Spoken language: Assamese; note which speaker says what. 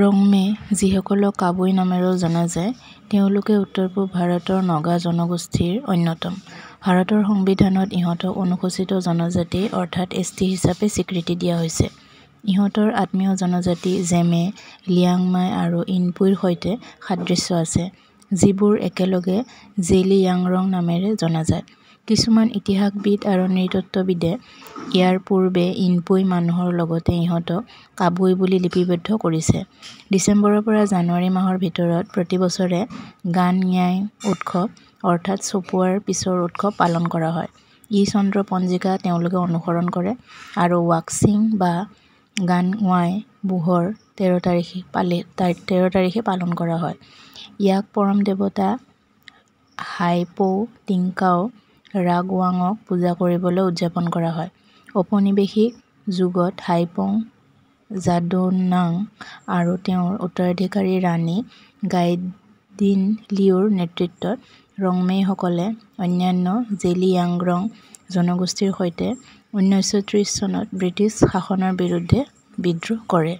Speaker 1: ৰংমে যিসকলক কাবৈ নামেৰেও জনা যায় তেওঁলোকে উত্তৰ পূব ভাৰতৰ নগা জনগোষ্ঠীৰ অন্যতম ভাৰতৰ সংবিধানত ইহঁতক অনুসূচিত জনজাতি অৰ্থাৎ এছ টি হিচাপে স্বীকৃতি দিয়া হৈছে ইহঁতৰ আত্মীয় জনজাতি জেমে লিয়াংমাই আৰু ইনপুইৰ সৈতে সাদৃশ্য আছে যিবোৰ একেলগে জেলি য়াংৰং নামেৰে জনা যায় কিছুমান ইতিহাসবিদ আৰু নৃতত্ববিদে ইয়াৰ পূৰ্বে ইনপুই মানুহৰ লগতে ইহঁতক কাবুই বুলি লিপিবদ্ধ কৰিছে ডিচেম্বৰৰ পৰা জানুৱাৰী মাহৰ ভিতৰত প্ৰতি বছৰে গান ন্যায় উৎসৱ অৰ্থাৎ চপোৱাৰ পিছৰ উৎসৱ পালন কৰা হয় ই চন্দ্ৰ পঞ্জিকা তেওঁলোকে অনুসৰণ কৰে আৰু ৱাক্সিং বা গান ৱাই বোহৰ তেৰ তাৰিখে পালি তেৰ তাৰিখে পালন কৰা হয় ইয়াক পৰম দেৱতা হাইপৌ টিংকাও ৰাগ ৱাঙক পূজা কৰিবলৈ উদযাপন কৰা হয় ঔপনিৱেশিক যুগত হাইপং জাদোনাং আৰু তেওঁৰ উত্তৰাধিকাৰী ৰাণী গাইডিন লিউৰ নেতৃত্বত ৰংমেইসকলে অন্যান্য জেলিয়াংৰং জনগোষ্ঠীৰ সৈতে ঊনৈছশ ত্ৰিছ চনত ব্ৰিটিছ শাসনৰ বিৰুদ্ধে বিদ্ৰোহ কৰে